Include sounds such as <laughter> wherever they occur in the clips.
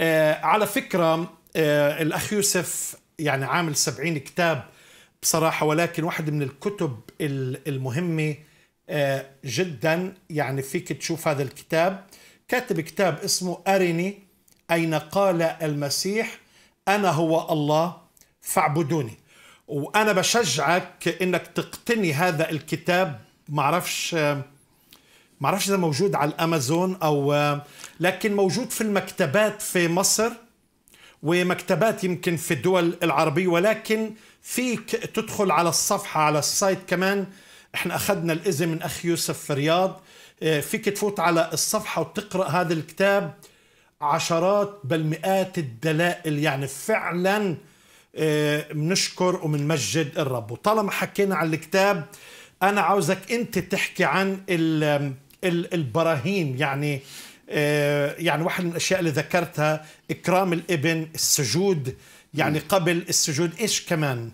آه، على فكرة آه، الأخ يوسف يعني عامل سبعين كتاب بصراحة ولكن واحد من الكتب المهمة آه، جدا يعني فيك تشوف هذا الكتاب كاتب كتاب اسمه أرني أين قال المسيح أنا هو الله فاعبدوني وأنا بشجعك إنك تقتني هذا الكتاب معرفش ما اعرفش اذا موجود على الامازون او آه، لكن موجود في المكتبات في مصر ومكتبات يمكن في الدول العربيه ولكن فيك تدخل على الصفحه على السايت كمان احنا اخذنا الاذن من اخي يوسف في الرياض آه، فيك تفوت على الصفحه وتقرا هذا الكتاب عشرات بل مئات الدلائل يعني فعلا بنشكر آه، وبنمجد الرب وطالما حكينا عن الكتاب انا عاوزك انت تحكي عن البراهين يعني آه، يعني واحد من الاشياء اللي ذكرتها اكرام الابن السجود يعني قبل السجود ايش كمان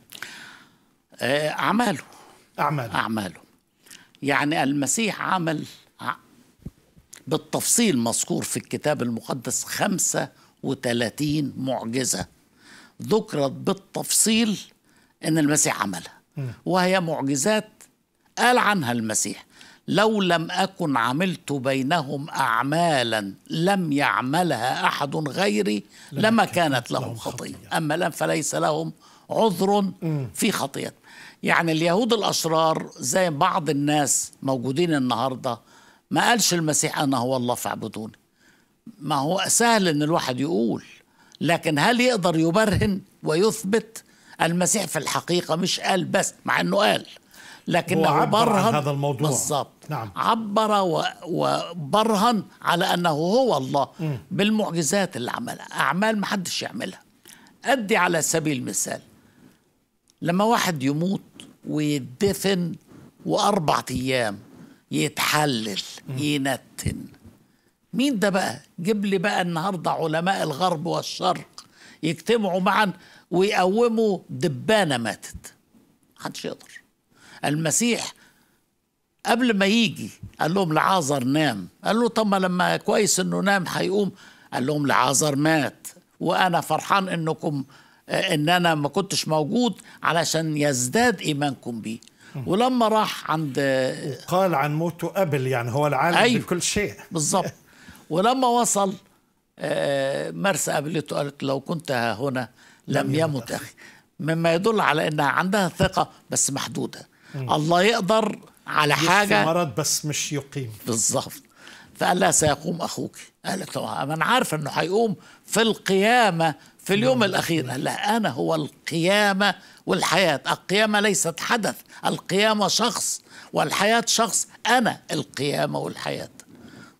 آه، اعماله اعماله اعماله يعني المسيح عمل بالتفصيل مذكور في الكتاب المقدس 35 معجزة ذكرت بالتفصيل أن المسيح عملها وهي معجزات قال عنها المسيح لو لم أكن عملت بينهم أعمالا لم يعملها أحد غيري لما كانت لهم خطية أما الآن فليس لهم عذر في خطيه يعني اليهود الأشرار زي بعض الناس موجودين النهاردة ما قالش المسيح أنا هو الله فاعبدوني ما هو سهل أن الواحد يقول لكن هل يقدر يبرهن ويثبت المسيح في الحقيقة مش قال بس مع أنه قال لكنه برهن هذا الموضوع بالضبط نعم. عبر وبرهن على أنه هو الله م. بالمعجزات اللي عملها أعمال ما حدش يعملها أدي على سبيل المثال لما واحد يموت ويدفن وأربع أيام يتحلل م. ينتن مين ده بقى جيب لي بقى النهاردة علماء الغرب والشرق يجتمعوا معا ويقوموا دبانة ماتت محدش يقدر المسيح قبل ما يجي قال لهم لعازر نام قال له طب ما لما كويس انه نام هيقوم قال لهم لعازر مات وانا فرحان انكم ان انا ما كنتش موجود علشان يزداد ايمانكم بي ولما راح عند قال عن موته قبل يعني هو العالم أيوه بكل شيء بالظبط ولما وصل آه، مرسى قابلته قالت لو كنت هنا لم يمت اخي مما يدل على انها عندها ثقه بس محدوده الله يقدر على حاجة مرض بس مش يقيم بالظبط فقال لها سيقوم أخوك قالت له أنا عارف أنه هيقوم في القيامة في اليوم الأخير قال لها أنا هو القيامة والحياة القيامة ليست حدث القيامة شخص والحياة شخص أنا القيامة والحياة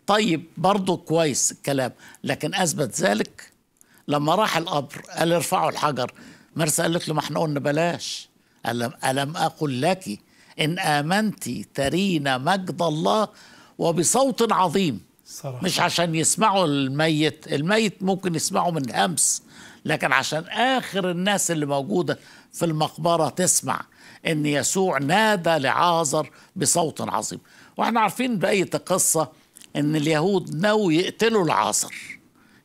طيب برضه كويس الكلام لكن أثبت ذلك لما راح القبر قال ارفعوا الحجر مرسى قالت له ما احنا قلنا بلاش ألم, ألم أقل لك إن آمنت ترين مجد الله وبصوت عظيم صراحة. مش عشان يسمعوا الميت الميت ممكن يسمعه من أمس لكن عشان آخر الناس اللي موجودة في المقبرة تسمع إن يسوع نادى لعازر بصوت عظيم وإحنا عارفين بقية القصة إن اليهود ناوي يقتلوا العازر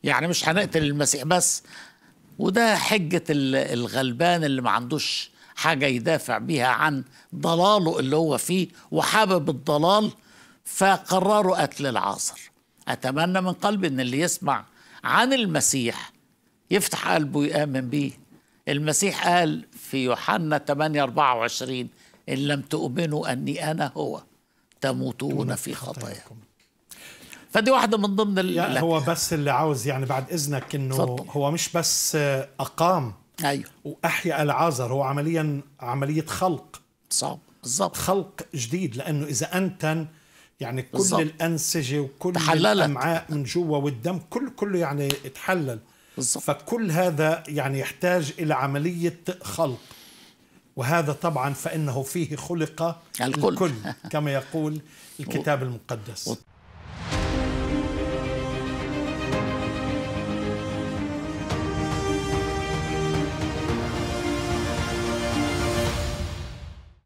يعني مش هنقتل المسيح بس وده حجة الغلبان اللي ما عندوش حاجة يدافع بيها عن ضلاله اللي هو فيه وحابب الضلال فقرروا قتل العاصر أتمنى من قلبي أن اللي يسمع عن المسيح يفتح قلبه ويامن بيه المسيح قال في يوحنا 8 24 إن لم تؤمنوا أني أنا هو تموتون في خطاياكم فدي واحده من ضمن يعني هو بس اللي عاوز يعني بعد اذنك انه هو مش بس اقام ايوه واحيا العازر هو عمليا عمليه خلق صعب بالظبط خلق جديد لانه اذا انتن يعني كل بالزبط. الانسجه وكل تحللت. الامعاء من جوا والدم كل كله يعني اتحلل بالزبط. فكل هذا يعني يحتاج الى عمليه خلق وهذا طبعا فانه فيه خلق الكل, الكل كما يقول <laughs> الكتاب المقدس